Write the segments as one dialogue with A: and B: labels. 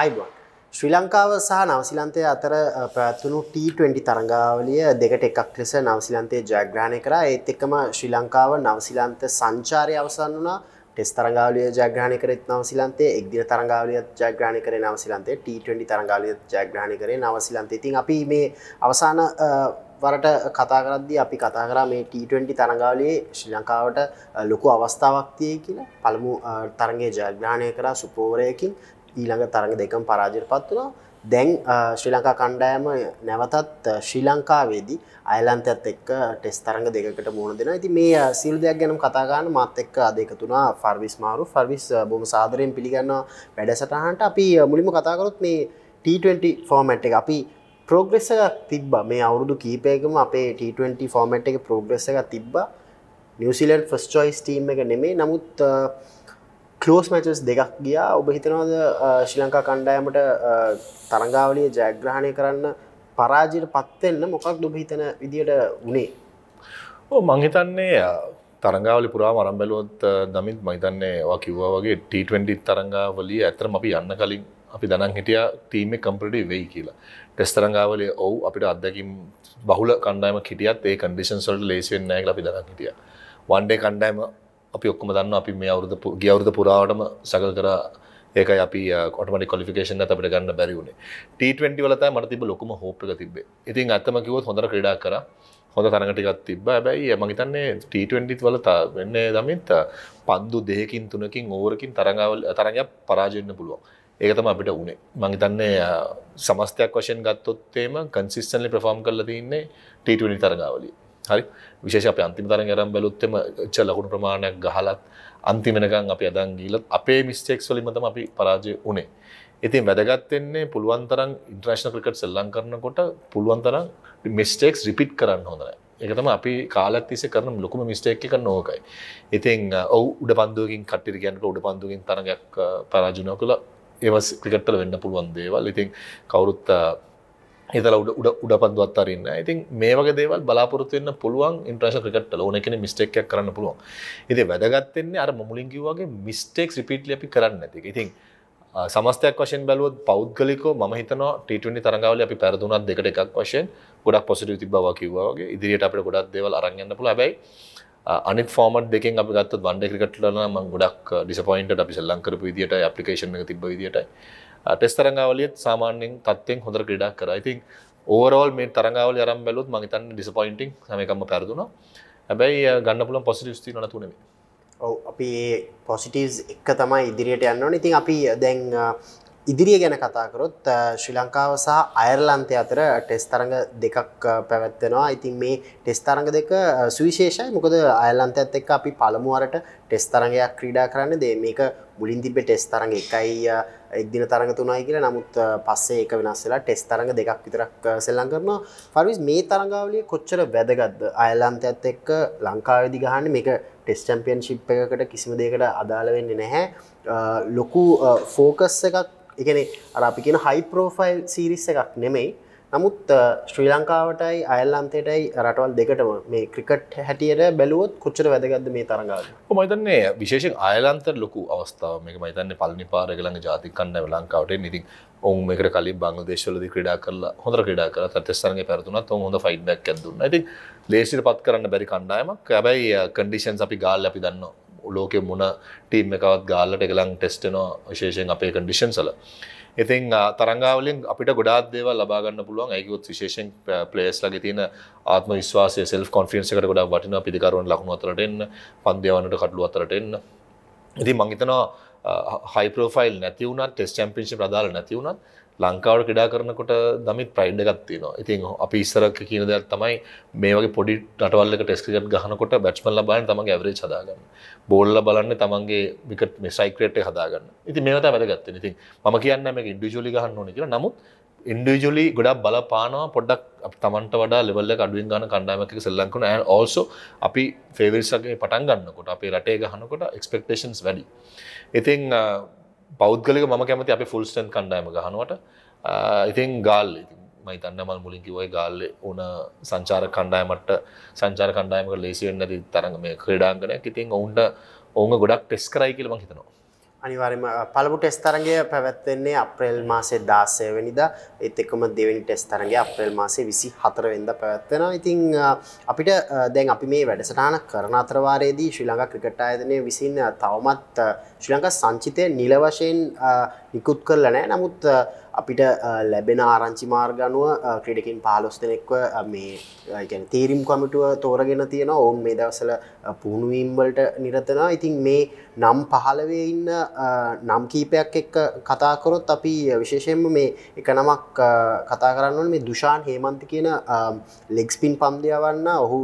A: අයිබන් ශ්‍රී ලංකාව සහ නවසිලන්තය අතර පැත්වුණු T20 තරඟාවලිය දෙකට එකක් ලෙස නවසිලන්තය ජයග්‍රහණය කරා ඒත් එක්කම ශ්‍රී ලංකාව නවසිලන්ත සංචාරය අවසන් වනා ටෙස් තරගාවලිය ජයග්‍රහණය කරෙත් නවසිලන්තේ එක්දින තරගාවලියත් ජයග්‍රහණය කරේ නවසිලන්තේ T20 තරගාවලියත් ජයග්‍රහණය කරේ නවසිලන්තේ ඉතින් අපි මේ අවසාන වරට කතා කරද්දි අපි කතා කරා මේ T20 තරගාවලේ ශ්‍රී ලංකාවට ලොකු අවස්ථාවක් තියෙයි කියලා පළමු තරගේ ජයග්‍රහණය කරා සුපෝවරයකින් ඊළඟ තරග දෙකම පරාජයට පත් වුණා දැන් ශ්‍රී ලංකා කණ්ඩායම නැවතත් ශ්‍රී ලංකාවේදී අයලන්තයත් එක්ක ටෙස් තරඟ දෙකට මුණ දෙෙන ඇති මේ සිල් දෙයක් ගැනම් කතාගන්න මාත් එක්ක අදකතුනා ෆර්විස් මාරු ෆර්විස් බොම සාදරයෙන් පිළිගන්නවා වැඩසටහන්ට අපි මුලිම කතාකරොත් මේ T20 ෆෝමට් එක අපි ප්‍රෝග්‍රෙස්ස එකක් තිබ්බ මේ අවුරුදු කීපයකම අපේ T20 ෆෝමට් එක ප්‍රෝග්‍රෙස්ස එකක් තිබ්බ නිවසිලන්ඩ් ෆස් චොයිස් ටීම් එක නෙමේ නමුත් කලෝස් uh, මැචස් දෙකක් ගියා ඔබ හිතනවාද uh, ශ්‍රී ලංකා කණ්ඩායමට uh, තරංගාවලිය ජයග්‍රහණය කරන්න පරාජයට පත්වෙන්න මොකක් ඔබ හිතන විදියට වනේ
B: ඕ මංහිතන්නේ තරංගාවලි පුරා අරම්බැලුවත් දමිත් මහිතන්නේ වා කිව්වා වගේ T20 තරංගාවලිය ඇතරම අපි යන්න කලින් අපි දනන් හිටිය ටීම කම්පිටි වෙයි කියලා ටෙස් තරංගාවලේ ඔවු අපිට අදකින් බහුල කණ්ඩායම හිටියත් ඒ කන්ඩිෂන්සල්ට ලේසිවෙන්න ඇ අපි දනන් හිටිය වන්ඩේ කණ්ඩායම අපි ඔක්කම දන්න අපි මේ අවුරුද ගියවුරුද පුරාවටම සකල් කර ඒක අපි කොටමට කොලිෆිකේෂන් අපට ගන්න බැරිවුණේ ට වලත මට තිබ ලොකම හෝප්ක තිබේ ඉතින් අත්තම කිවත් හොඳ ක්‍රඩා කර හොඳ තරඟටිකත් තිබ බැයි මහිතන්නේ ට වලතා වෙන්නේ දමිත් පන්දු දෙහකින් තුනකින් ඕවරකින් තරඟවල් තරඟයක් පරාජෙන්න්න පුළුවන් ඒකතම අපිට උනේ මංහිතන්නේ සමස්තයක් වශයෙන් ගත්තොත්තේම කන්සිස්තන්ලි ප්‍රෆෝම් කරල තින්නේ ටීටනි තරගාවලි හරි විශේෂ අප අන්තිම තරන් ගරම් බැලුත්තම ච ලකුණු ප්‍රමාණයක් ගහලත් අන්තිමෙනකං අපි අදන් ගීලත් අපේ මිස්ටේක්ස් වලිමතම අපි පරාජය උනේ ඉතින් වැදගත්තෙන්නේ පුළුවන්තරන් ඉන්ට්‍රශ්න ක්‍රිකට් සෙල්ලං කරනකොට පුළුවන්තරන් මිස්ටේක්ස් රිපිට් කරන්න හොඳනෑ එකතම අපි කාලත්තිස කරන ලොකුම මිස්ටේක් එක නෝකයි. ඉතින් ඔවු උඩ පන්දුවකින් කටිරි ගැන්නට උඩ පන්දුවකින් තරගයක් පරාජනය කළ ඒවස් ක්‍රිකට්ටල වෙන්න පුළුවන් දේවල් ඉතින් කවුරුත් එතල උඩ උඩ උඩ පන්දුවත්තරන්න ඉතින් මේක දේවල් බලාපොරත්තුවෙන්න පුළුවන් ඉන්ට්‍රශ ක්‍රිකට්ට ඕන කෙන මිස්ටෙක්යක් කරන්න පුළුවන් ඉති වැදගත්තෙන්නේ අර මුලින්කිවගේ මිස්ටෙක් රිපිට්ලි අපි කරන්න ඇති ඉතින් සමස්තයක් වශයෙන් බැලුවත් පෞද්ගලිකෝ ම හිතනවා ටටනි තරඟවල අපි පැරදුනත් දෙකට එකක් වශයෙන් ගොඩක් පොසිටව තිබ බව කිවවාගේ ඉදිරියට අපට ගොඩක් දේවල් අරගන්න පුළ බැයි අනි ෆෝම දෙක අප ගත් වන්ඩ ක්‍රිකට්ලන ම ගොඩක් ඩිසපයින්ට uh, අපි සල්ලංකර විදිට පපිකේෂන එක තිබ විදිටයි ටෙස් තරඟාවලියත් සාමාන්‍යෙන් තත්වයෙන් හොඳ ක්‍රඩක් කර ඉතින් ඕරෝල් මේ තරඟාවල යරම් බැලුත් මහිතන් ඩිස්පයින්ටිං සමකම පැරදුුණා හැබැයි ගන්න පුලන් පොසිටිස්ති නන තුනෙම
A: ඔව අපි පොසිටීස් එක්ක තමයි ඉදිරියට යන්න ඉතින් අපි දැන් ඉදිරිය ගැන කතාකරොත් ශ්‍රී ලංකාව සහ අයර්ලන්තය අතර ටෙස් තරඟ දෙකක් පැවැත්වෙනවා ඉතින් මේ ටෙස් තරඟ දෙක සුවිශේෂයි මොකද අයල්ලන්තයත් එක්ක අපි පළමුුවරට ටෙස් තරඟයක් ක්‍රීඩා කරන්න දේ මේක මුලින් තිබ ටෙස් තරඟ එකයි එක්දින තරඟ තුනයි කියලා නමුත් පස්සේ එක වෙනස්සලා ටෙස් තරඟ දෙකක් විතරක් සෙල්ලං කරනවා පරිවිස් මේ තරඟාවලිය කොච්චර වැදගත්ද අයල්ලන්තයත් එක්ක ලංකාවදි ගහන්න මේක ටෙස් චම්පියන් ශිප් එකකට කිසිම දෙකට අදාළ වෙන්න නැහැ ලොකු ෆෝකස් එකක් එකනේ අර අපි කියෙන හයි පෝෆයිල් සිරිස් එකක් නෙමෙයි නමුත් ශ්‍රී ලංකාවටයි අයල්ලන්තයටයි රටවල් දෙකටම මේ ක්‍රිකට් හැටියට බැලුවොත් කොච්චර වැදගත්ද මේ තරඟ
B: මතන්නේ විශේෂෙන් අයලන්ත ලොකු අවස්ථාව මේ මතන්න පලනි පාරගලන්න ජාතිකන්න ලංකාවට නිති ඔවන් මේක කලින් බංගදේශවලද ක්‍රඩා කරලා හොඳ ක්‍රඩා කර තත්ස්තරගේ පැරතුනත් හොඳ ෆයිඩ්බැක් ඇදුන්න ඇති ලේසිට පත් කරන්න බැරි කණ්ඩායමක් ඇබයි කඩිෂන් අපි ගාල් අපි දන්නවා ලෝකෙ මුණ ටීම් එකවත් ගාල්ලට එකලං ටෙස්ටනවා විශේෂයෙන් අපේ කඩිෂන් සල ඉතින් තරංගාවලින් අපිට ගොඩාත් දේව ලබාගන්න පුළුවන් ඇකුත් විශේෂෙන් පලේස් ලගේ තින ආත්ම විශවාස සෙල් කොන්ෆිරන්සිකට ගොඩක් වටින පිකරුවන් ලක්ුණු අතරට එන්න පන්දයවන්නට කටලු අතරට එන්න ඉති මංහිතනවා හයිපරෝෆයිල් නැතිවුණත් ටෙස් චම්පිංශි ප්‍රදාල නැතිවුණත් ලංකාවට ක්‍රඩා කරනකොට දමි ප්‍රයිඩ් ගත්තිනවා ඉතින් අපි ඉස්සරක් කියන දෙයක් තමයි මේ වගේ පොඩි ටවල්ලක ටෙස්කට ගහනකොට බැට්මල් ලබාන තම ඇවරේ හදාගන්න බෝල්ල බලන්න තමන්ගේ විකට සයිකරට හදාගන්න ඉති මේත වැදගත්ත ඉති ම කියන්න මේ ඉන්ඩිජලි ගහන්න ඕන කියලා නමුත් ඉන්ඩිජලි ගොඩක් බලපානවා පොඩ්ඩක් තමන්ට වඩා ලෙවල්ල අඩුවෙන් ගන්න කණ්ඩාමක සෙල්ලංකුන ඇන් ඕසෝ අපි ෆේවිල්සගේ පටන් ගන්නකොට අපේ රටේ ගහනකොට එක්ස්පෙක්ටේන්ස් වැඩි ඉතිං පෞද්ගලක ම කැමති අප ෆුල්ස්ටන් කණ්ඩායම ගහනුවට ඉතින් ගාල් මයිතන්න මල් මුලින්කි ඔය ගාල්ල ඕන සංචාර කණ්ඩායමට සංචාර කණ්ඩායමක ලේසිවෙන්න තරඟ මේ ක්‍රඩාංගනයක් ඉතින් ඔවුන්ට ඔවුන් ගොඩක් ටෙස් කරයි කියලම හිතනවා
A: අනිවාර්යම පළමු ටෙස්ට් තරඟය පැවැත්වෙන්නේ අප්‍රේල් මාසේ 16 වෙනිදා ඒත් එක්කම දෙවෙනි ටෙස්ට් තරඟය අප්‍රේල් මාසේ 24 වෙනිදා පැවැත්වෙනවා. ඉතින් අපිට දැන් අපි මේ වැඩසටහන කරන අතර වාරයේදී ශ්‍රී ලංකා ක්‍රිකට් ආයතනය විසින් තවමත් ශ්‍රී ලංකා සංචිතය නිල වශයෙන් නිකුත් කරලා නැහැ. නමුත් අපිට ලැබෙන ආරංචි මාර්ගනුව ක්‍රඩකින් පාලොස් දෙනෙක්ව මේ තීරම් කොමිටුව තෝරගෙන තියෙන ඔවුන් මේ දවසල පුහුණුවීම්වලට නිරතනා ඉතින් මේ නම් පහළවේ ඉන්න නම් කීපයක් එක් කතාකරොත් අපි විශේෂයෙන්ම මේ එක නමක් කතා කරන්නන මේ දුෂාන් හේමන්ති කියන ලෙක්ස්පින් පන්දියවන්න ඔහු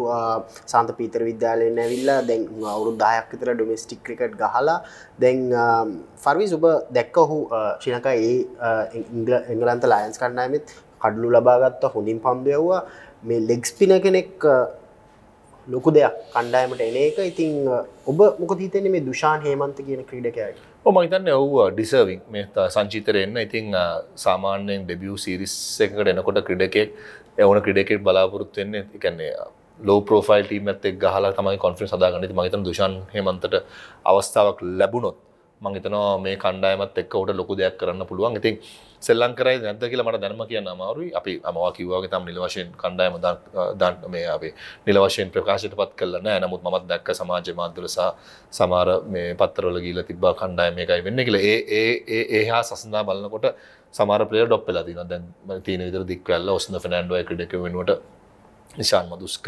A: සන්ත පීතර විද්‍යාලය නැවිල්ලා දැන් අවුරු දායක් විතර ඩොමස්ටික් ක්‍රිකට් ගහලා දැන් ෆර්වි සුබ දැක්ක ඔහු ශිනක ඒ එංගලන්ත ලයන්ස් කණ්ඩායමත් කඩලු ලබාගත්ත හොඳින් පන්දයව්වා මේ ලෙක්ස්පින කෙනෙක් ලොකු දෙයක් කණ්ඩායමට එන එක ඉතිං ඔබ මොක හිතන මේ දුෂාන් හේමන්ත කියන ක්‍රීඩකයයි
B: ම හිතන්න ඔව් ඩිසර්වික් මේ සංචිතර එන්න ඉතිං සාමාන්‍යයෙන් ඩෙබියූ සිරිස් එකට එනකොට ක්‍රඩකෙක් එවන ක්‍රඩකෙට් බලාපොරොත් වෙන්නේ එකන්නේ ලෝ පෝෆයිල් ටීමත් එක් හලා තමයි කොන්ෆින් සදාගනිත මහිතන දුෂන් හේමන්තට අවස්ථාවක් ලැබුණොත් මංහිතනවා මේ කණ්ඩායමත් එක්ක ඔට ලොකු දෙයක් කරන්න පුළුවන් ඉතින් සෙල්ලං කරයි නැද කියලා මට දැනම කියන්න අමාරුයි අපි අමවා කිව්වාගේ තම නිලවශයෙන් කණ්ඩායම දන්න මේ අපේ නිලවශයෙන් ප්‍රකාශයට පත් කළ නෑ නමුත් මත් දැක්ක සමාජ මාධ්‍යවල සහ සමහර මේ පත්තරවල ගිහිල්ලා තිබ්බා කණ්ඩායම එකයි වෙන්නේ කියලා ඒ ඒ ඒ හා සසඳා බලනකොට සමහර ප්ලේයර් ඩොප් වෙලා තියෙනවා දැන් තියෙන විතර දික් වෙලා ඔස්න ෆර්නැන්ඩෝ එකට එක වෙනුවට නිශාන් මදුස්ක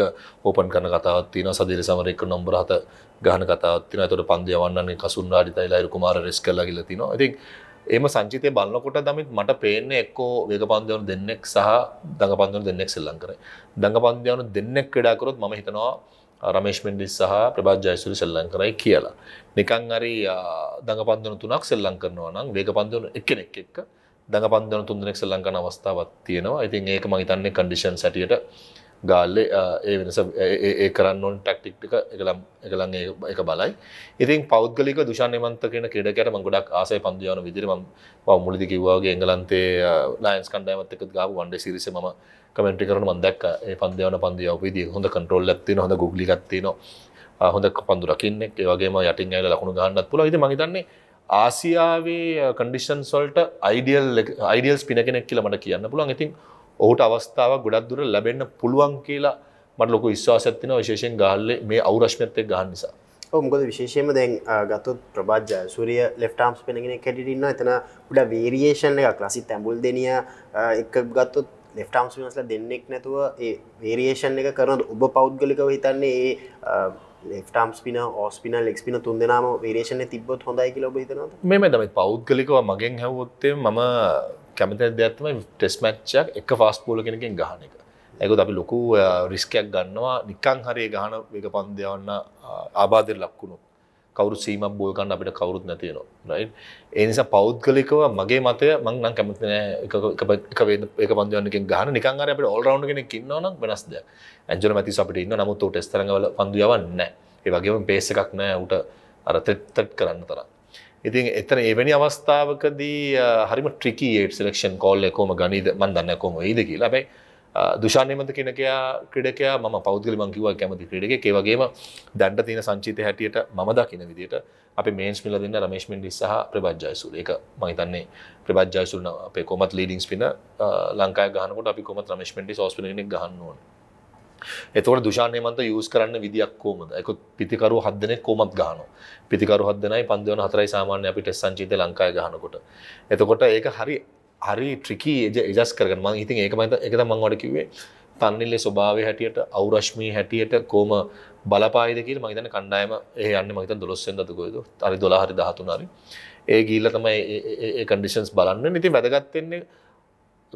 B: ඕපන් කරන කතාවත් තින සදිර සමරෙක් නොම්බර හත ගහන කතාවත්තින තොට පන්දයවන්නන්නේ කසුන් ආඩි තයිලා කුමාර රෙස් කල්ලා ගිලතිනවා ඉතින් එම සංචිතය බලන්නකොට දමිත් මට පේන්නේ එක්කෝ වේග පන්දයවනු දෙන්නෙක් සහ දඟ පන්දවනු දෙන්නෙක් සෙල්ලං කර දඟ පන්දයවනු දෙන්නෙක් කෙඩාකරොත් ම හිතනවා රමේශ්මෙන්ඩි සහ ප්‍රභාජයසුරි සෙල්ලං කරයි කියලා නිකං අරි දඟ පන්දන තුනක් සෙල්ලං කරනවා නම් වේග පන්දවනු එකනෙක් එක් දඟ පන්දන තුන්දනෙක් සෙල්ලංකන අවස්ථාවත් තියෙනවා ඉතින් ඒක මහිතන්නේ කන්ඩිෂන් සැටියට ගාල්ලේ ඒ වෙනස ඒ කරන්නන් ටක්ටික්ටික එකළම් එකළන් එක බලයි ඉතින් පෞද්ගලික දුෂන් එමන්ත කියෙන ක්‍රඩකට ම ගොඩක් ආසය පන්දයන විදිරම මුලදි කිවවාගේ එංගලන්තේ ලයින්ස් කණ්ඩයමත් එක ගාපු වන්ඩ සිරිස ම කමෙන්ටි කරන මන්දක් පන්දයන පන්දියාව විදි හොඳ කටරල් ඇත්තින හොඳ ගුලි ගත්තින හොඳ පඳුරකින්නෙක් ඒවගේම යටටින් ඇල ලකුණු ගන්නත් පුල ඉති මහිතන්නේ ආසියාවේ කඩිෂන් සොල්ට අයිඩියල් අයිඩියල්ස් පින කෙනෙක් කියලමට කියන්න පුළන් ඉතින් ඔහුට අවස්ථාව ගොඩක් දුර ලැබෙන්න පුළුවන් කියලා මට ලොක විශ්වාසත්තින විශේෂෙන් ගහල්ල මේ අවුරශ්මත්තය ගහන් නිසා
A: මොකද විශේෂයම දැන් ගතුත් ප්‍රබාජ සුරිය ලෙට්ටම්ස් පෙනගෙන කෙටින්න එතන උඩ වේරියේෂන් එකක් ලසි තැඹුල් දෙනිය එක ගත්තුත් ලෙට්ටම්ස් වෙනස්ල දෙන්නෙක් නැතුව ඒ වේරියේෂන් එක කරන ඔබ පෞද්ගලිකව හිතන්නේ ඒ ලෙටම් පින ඕස්පින ලෙක්ස්පින තුන් දෙනාම වේරේෂණ තිබොත් හොඳයි කියල ඔබ හිතනද
B: මෙම තමයි පෞද්ගලිකව මගෙන් හැවොත්තේ මම කැමත දෙයක්ත්තම ටෙස් මැච්චක් එක ෆස් පෝල කෙනකින් ගහන එක ඇකොත් අපි ලොකු රිස්කයක් ගන්නවා නිකං හරේ ගහන එක පන්දයවන්න ආබාධර ලක්කුණු කවරු සීම බෝල්ගන්න අපිට කවරුත් නැතියනවා රයි ඒනිසා පෞද්ගලිකව මගේ මතය මං නම් කැමතින එක පන්දුවන්නකින් ගහන නිකංගර අපට ඔල්රවන්් කෙන කින්නවන වෙනස්ද ඇජල මැති අපට ඉන්න නමුත් ටෙස්තරඟවල පන්දුවන්න ඒ වගේම පේස එකක් නෑ ට අර තෙත්තට කරන්න තරම් ඉතින් එතන එවැනි අවස්ථාවකදී හරිම ට්‍රිකීට සෙලක්ෂන් කෝල් එකෝම ගනිද මන් දන්න කොම යිද කියලා බැයි දුෂානයමත කෙනකයා ක්‍රඩකයා ම පෞද්ගල මංකිව කැමති ක්‍රඩක ඒවගේම දැන්ට තියෙන සංචිත හැටියට ම දකින විදිට අපි මේන්ස් මිල දෙන්න රමේශ්මෙන්ඩි සහ ප්‍රබජ්ජයසුල එක මහිතන්නේ ප්‍රබජ්ජයසුන අපේ කොමත් ලීඩිංස් පින ලංකාය ගහනකොට අපි කොමත් රමේශ්මෙන්ඩි සෝස්පිලෙනෙක් ගහන්නවා එතවට දුෂානයමන්ත යස් කරන්න විදික් කෝමද එකත් පිතිකරු හදනෙ කොමත් ගාන පිතිකරු හදනයි පන්දවන හතරයි සාමාන්‍ය අපි ටෙස් සංචීත ලංකාය ගහනකොට එතකොට ඒක හරි හරි ට්‍රිකී එජ එජස් කරගම ඉතින් ඒකමත එක මංවට කිවේ තන්නෙල්ලෙ ස්වභාව හැටියට අවරශ්මී හැටියට කෝම බලපායදකල් මහිතන කණ්ඩායම ඒ යන්න මහිත දොස්සෙන්දතුකොයද අරි දොලාහරි දහතුනාරි ඒ ගීල්ල තමයි ඒ කන්ඩිෂන්ස් බලන්න නිති වැදගත්තෙන්නේ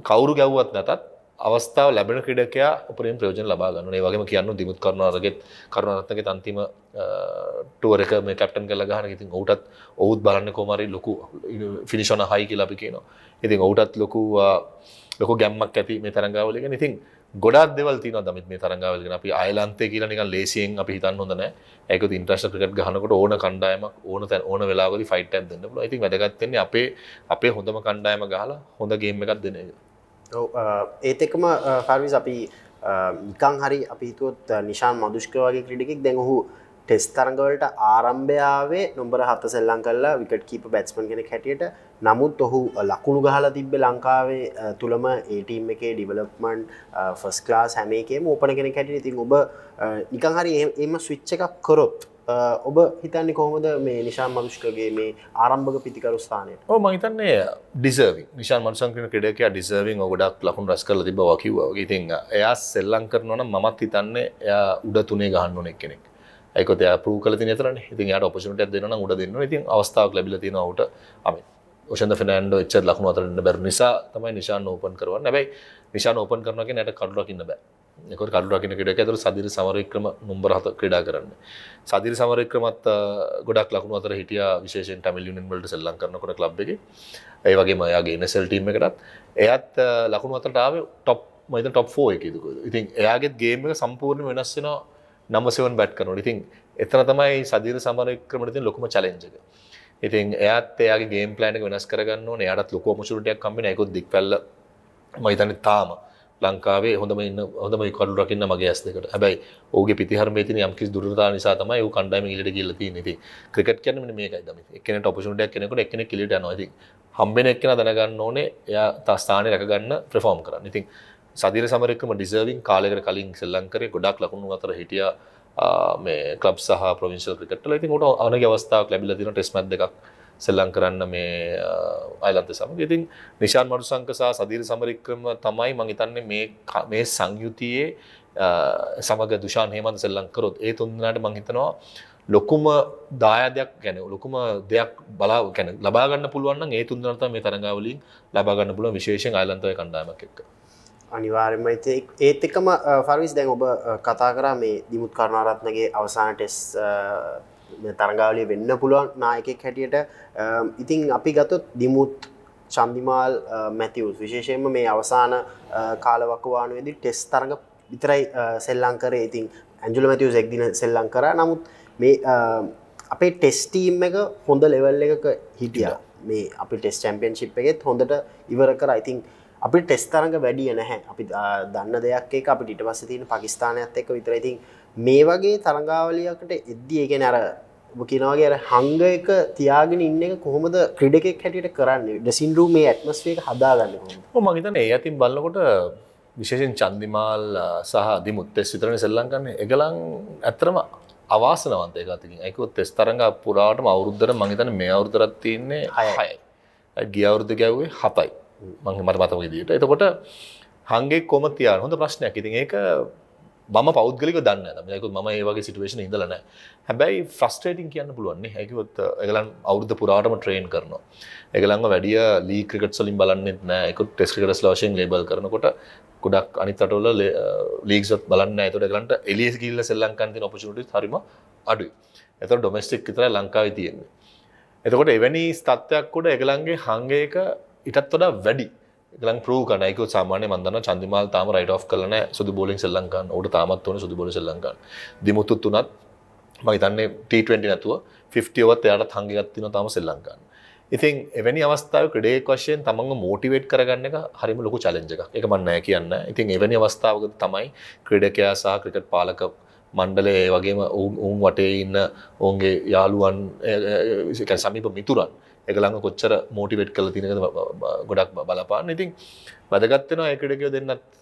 B: කවුරු ගැව්වත් නැතත් අවස්ථාව ලැබෙන ක්‍රඩකයා උපරින් ප්‍රයෝජන ලබා ගන්න ඒ වගේම කියන්න දිමුත් කරනවාරගෙත් කරුණාරත්නක තන්තිම ටුවරක මේ කැප්ටන් කල ගහන ඉතින් ඔවුටත් ඔවුත් බලන්න කෝමරි ලොකු ෆිනිශන හයි කියලා අපි කියනවා ඉතින් ඔවුටත් ලොකු ලොක ගැම්මක් ඇති මේ තරංගාවලක ඉතින් ගොඩක් දෙවල් තින දමත් මේ තරංගාවලගෙන අපි අයලන්තය කියලා නික ලේසියෙන් අපි හිතන් හොඳන ඇක ඉන්ට්‍රශ ක්‍රට ගහනකට ඕන කණ්ඩායමක් ඕන තැන් ඕන වෙලාවල ෆයිට ඇදන්න ල ඉතින් වැදගත්තන්නේ අපේ අපේ හොඳම කණ්ඩායම ගහලා හොඳ ගේම එකක් දෙනක
A: ඒත් එකම ෆර්විස් අපි නිකං හරි අපිතුවත් නිශාන් මදුෂ්ක වගේ ක්‍රඩිකෙක් දැන් ඔහු ටෙස් තරඟවලට ආරම්භයාවේ නොම්බර හත සෙල්ලං කල්ලා විකට කීප බැත්ස්මන් කෙනෙක් හැටියට නමුත් ඔහු ලකුණු ගහලා තිබ්බ ලංකාවේ තුළම ඒටීම් එකේ ඩිවලප්මන්් ෆස් ලාස් හැමේකේ ඕපන කෙනෙ හැටිය ඉතින් ඔබ නිකං හරි එම ස්විච්ච එකක් කොරොත් ඔබ හිතන්නේ කොහොමද මේ නිශා මනුෂ්කගේ මේ ආරම්භක පිතිකරු ස්ථානයට
B: ඕ මහිතන්නේ ඩිසර්වි නිශා මනුසංකන කෙඩක ඩිසර්විං ගොඩක් ලකුණ රස් කල තිබ වකිවගේ ඉතින් එයා සෙල්ලං කරනවන මත් හිතන්නේ එයා උඩ තුනේ ගහන්නුන එක් කෙනෙක් එකක පරූ කල නතර ඉති යාට ඔපසනට දෙන උඩ දෙන්න ඉතින් අවස්ථාවක් ලැබිල තිනවට අමේ ෂන් ෆිනන්ඩ ච ලක්ුණ අතරන්න බැර නිසා තමයි නිශාන් ඕපන් කරවන්න ැබයි නිශාන් ඕපන් කරනගේ නට කඩුලකින්න බෑ එකට කඩුරකින ෙඩක් ඇතර සදිරි සමරක්‍රම නුම්බර හත ක්‍රඩා කරන්න. සදිරි සමරක්‍රමත් ගොඩක් ලක්ුණු අතර හිටිය විශේෂ ටමිලියන්වලට සෙල්ලන් කරනකට ලබ්බෙ ඒ වගේ මයාගේ නෙසල්ටීම එකටත් එයත් ලකුණු අතරටාව ටොප් මයිත ටොප් ෝ එකකෙදක ඉතින් එයාගේ ගේම එක සම්පූර්ණ වෙනස්සෙන නම්සවන් බැට් කනු ඉතින් එතන තමයි සදිර සමරක්‍රමටතින් ලොකම චලෙන්ජක. ඉතින් එයත් එයාගේ ගේම් පලෑන වෙනස් කරගන්න එයටත් ලොකෝ මුසුරටයක් කම්බින එකකුත් දික් පැල්ල මහිතන තාම ලංකාවේ හොඳම ඉන්න හොඳම කඩු රකින්න මගේ ඇස් දෙකට හැබයි ඕගේ පිහරම ති යම්කි දුරතා නිසා තමයි ය කණ්ඩම ඉලට ගිලති නති ක්‍රිකට කියන මේකයි දම එකන ඔපසුට කෙනෙකට එකන කිලට නොති හම්බෙන එක්කෙන දැනගන්න ඕනේ එයා තස්ථානය රැකගන්න ප්‍රෆෝම් කරන්න ඉතින් සදිර සමරක්ම ඩිසර්වින් කාලෙකට කලින් සෙල්ලංකරේ ගොඩක් ලකුණු අතර හිටිය මේ කලබ් සහ ප්‍රවිශල් ක්‍රට ලති ොට අන අවස්ථාවක් ලැබිලදින ටෙස්මත් දෙක් සෙල්ලං කරන්න මේ අයිලන්ත සමග ඉතින් නිශාන් මනුසංක සහ සදීර සමරික්‍රම තමයි මං හිතන්නේ මේ මේ සංයුතියේ සමග දුෂාන් හේමන්ත සෙල්ලං කරොත් ඒ තුන්දෙනාට මං හිතනවා ලොකුම දායදයක් ගැන ලොකුම දෙයක් බලා ගැන ලබාගන්න පුළුවන් ඒ තුන්දනත මේ තරඟාවලින් ලබාගන්න පුළුව විශේෂෙන් අයිලන්තව කණ්ඩායමක් එක්ක
A: අනිවාර්යම ඒත් එකම ෆර්විස් දැන් ඔබ කතා කරා මේ දිමුත් කරුණාරත්නගේ අවසාන ටෙස් තරගාවලිය වෙන්න පුළුවන් නායකෙක් හැටියට ඉතින් අපි ගතොත් දිමුත් චන්දිමාල් මැතිවස් විශේෂයෙන්ම මේ අවසාන කාලවකවානුවේදි ටෙස් තරග විතරයි සෙල්ලංකරේ ඉතින් ඇජුල මැතිවස් එක්දින සෙල්ලං කර නමුත් මේ අපේ ටෙස්ටීම් එක හොඳ ලෙවල් එක හිටිය මේ අපි ටෙස් චැම්පියන්ශිප් එකෙත් හොඳට ඉවර කර ඉතින් අපි ටෙස් තරඟ වැඩිය නැහැ අපි දන්න දෙයක් එක අපි ටිට පස්ස තින පකිස්ානයක්ත් එක විතරයිතින් මේ වගේ තරඟාවලියකට එද්දී ඒගෙන අර කියනවාගේ අර හංග එක තියාගෙන ඉන්න එක කොහොමද ක්‍රඩ එකක් හැටියට කරන්න ඩසින්ඩු මේ ඇත්මස්වේක හදාගන්න
B: මගේතන ඒ ඇතින් බලකොට විශේෂෙන් චන්දිමාල් සහ දිමුත් එස් විතරන සෙල්ලංකන්න එකලං ඇත්තරම අවාසනවන්තය එකතිින් එකකුත් තෙස් තරඟ පුරාටම අවුරුද්ධර මහිතන මේ අවුරදරත් තියන්නේ හයයි ගියවුරුද්ධ ගැව්වේ හතයි මං මට මතමගේ දට එතකොට හංගේ කොම තියාන හොඳ ප්‍රශ්නයක් ඉතින් ඒක මම පෞද්ගලික දන්න යකු ම ඒවගේ සිටුවේශන ඉඳලන හැබැයි ෆස්ටේටින් කියන්න පුළුවන්නේ හැකිවත් එකලන් අවුද්ධ පුරාටම ට්‍රේන් කරනවා එකළඟ වැඩිය ලීක්‍රකට සලින් බලන්නෙත් නෑකු ටෙස්කට ලෝෂයෙන් ලේබල් කරනකොට ගොඩක් අනිතටොල ලීක්ත් බලන්න ඇතුට ගලන්ට එලියස් ගිල්ල සෙල්ලංකන්ති ඔපචුටි හරිම අඩු එත ඩොමස්ටික් තර ලංකාව තියෙන්නේ එතකොට එවැනි ස්තත්වයක් කොට එකළන්ගේ හංගේක ඉටත් වඩා වැඩි එකලන් ප්‍රූ කනයක සාමාන්‍ය මන්දන්න චන්දිමල් තාම රයිට ් කලන සුදු බෝලින් සෙල්ලංකාන් ඔට තාමත් වන සුදු බොල සෙල්ලංකාන් දිමුතුත් වනත් මහිතන්නේ ට20 නැතුව 50වත් එයාට හංගිගත්තින තාම සෙල්ලංකාන් ඉතින් එවැනි අවස්ථාව ක්‍රඩේක් වශයෙන් තමන් මෝටිවේට් කරගන්න එක හරිම ලොකු චලෙන්ජක එක මන්නෑ කියන්න ඉතින් එවැනි අවස්ථාවක තමයි ක්‍රඩකයා සහ ක්‍රිකට් පාලක මණ්ඩලය වගේම ඔවුන් වටේ ඉන්න ඔවුන්ගේ යාළුවන් සමීප මිතුරන් එකළඟ කොච්චර මෝටිවේට් කල තිනක ගොඩක් බලපාන්න ඉතින් වැදගත්වෙන එකටකයෝ දෙන්නත්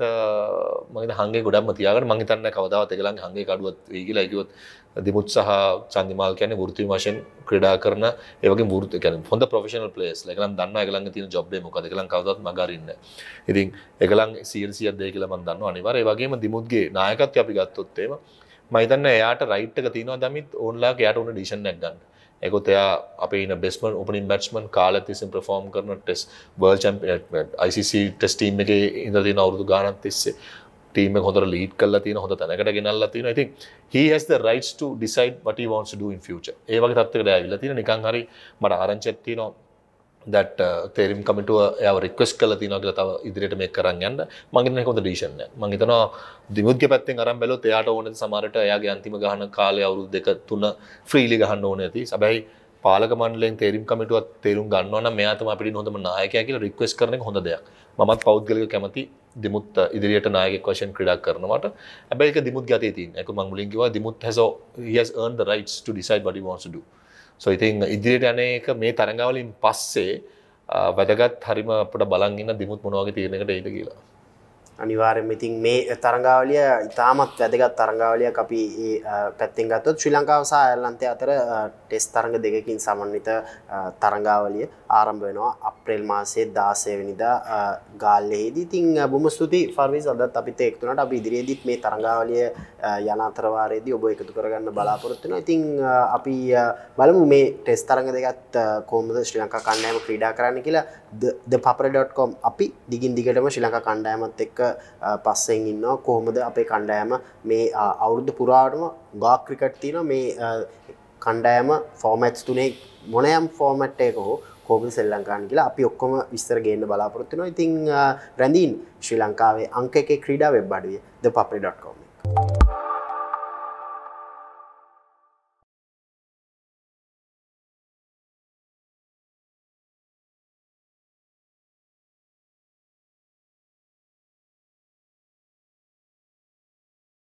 B: මගේ හගේ ගොඩක් තියාකට මහිතන්න කවදාවත් එකළන් හගේ කඩුවත් වේගල ඇකිවත් දිමුත් සහ සන්දිමාල් කියන ෘති වශයෙන් ක්‍රඩා කරන ඒවගේ ෘත කන හොඳ පොෆෙෂනල් පලේස් එකකම් දන්න එකළන් තින ජොබ්ේ මොකද එකළන් කවදත් මගරන්න ඉතින් එකළන් සීල්සිියද කියලම දන්න අනිවර වගේම දිමුත්ගේ නායකත් අපි ගත්තොත්තේම මහිතන්න එයාට රයිට්ක තිනවා දමිත් ඕන්ලා යාට ඕන ඩිෂන් නැක්ගන්න එකකොත් එයා අපේ ඉන්න බෙස්මන් උපනින් බැට්ස්මන් කාලතිසින් ප්‍රෆෝර්ම් කරන ටෙස් බර් චම්ප ටෙස් ටීම් එක ඉඳදී අවුරදු ගානන් තිස්සේ ටීම හොඳර ලීට් කල්ලා තියෙන හොඳ තැනකට ගෙනල්ලා තියෙන ඉතින් he has the rights to decide what he wants to do in future ඒ වගේ තත්ත්වයකට ඇවිල්ලා තියෙන නිකන් හරි මට ආරංචියක් තියෙනවා දැට් uh, තේරම් කමිටුව ය රික්වස් කල තිනගල තව ඉදිරියට මේ කරන්න යන්න මගේන හොඳ ඩිෂන මගේතන දිමුදගේ පැත්තෙන් අරම් බැලෝ එයාට ඕන සමරට යාගේ අන්තිම ගහන කාලය අවුදු දෙක තුන ෆ්‍රීලි ගහන්න ඕන ඇති සබැයි පාලකමන්ලෙන් තේරම් කමිටුවත් තේරුම් ගන්නවන මෙයාතම අපිට හොඳම නායකයකිල රික්වස් කරන හොඳ දෙයක් මත් පෞද්ගලක කැමති දිමුත් uh, ඉදිරියට නායක වශයෙන් ක්‍රඩක් කරනවට ඇබැයි දිමුත් ගතේ තින් එක මංගලින්කිවා දිමුත් හැසෝ හ න් රයිටස් ඩිසයි බඩි වන්සඩු සොයිතින් ඉදිරියට යන එක මේ තරඟවලින් පස්සේ වැදගත් හරිම අපට බලන්ගන්න දිමුත් මොනවාගේ තියෙනකට ඒද කියලා
A: අනිවාරම ඉතින් මේ තරගාවලිය ඉතාමත් වැදගත් තරගාවලිය අපි පැත්තෙන් ගත්තොත් ශ්‍රී ලංකාවසා ඇල්ලන්තය අතර ටෙස් තරග දෙකකින් සමන්විත තරගාවලිය ආරම්භ වෙනවා අප්‍රේල් මාසේ දාසයවනිදා ගාල්ලෙහිදී ඉතිං බොම ස්තුති ෆර්විස් අදත් අපිත එක්තුනට අපි ඉදිරියේදීත් මේ තරගාවලිය යනාතරවාරයේදී ඔබ එකතු කරගන්න බලාපොරොත්තුන ඉතිං අපි බලමු මේ ටෙස් තරග දෙකත් කෝමද ශ්‍රී ලංකා කණ්ඩෑම ක්‍රීඩා කරන්න කියලා ද පපර.කොම් අපි දිගින් දිගටම ශ්‍රී ලංකා කණ්ඩෑමත් එක්ක එක පස්සෙන් ඉන්න කොහොමද අපේ කණ්ඩෑම මේ අවුරුද්ධ පුරාටම ගාක්‍රිකට් තින මේ කණ්ඩෑම ෆෝමැට්ස් තුනේ මොනයම් ෆෝමට්ටයක හෝ කෝම සෙල්ලංකාන් කියලා අපි ඔක්කොම විස්තර ගේන්න බලාපොරත්තුනවා ඉතිං රැඳීන් ශ්‍රී ලංකාවේ අංක එක ක්‍රීඩා වෙබ් අඩුවේ ද පපරි.කෝම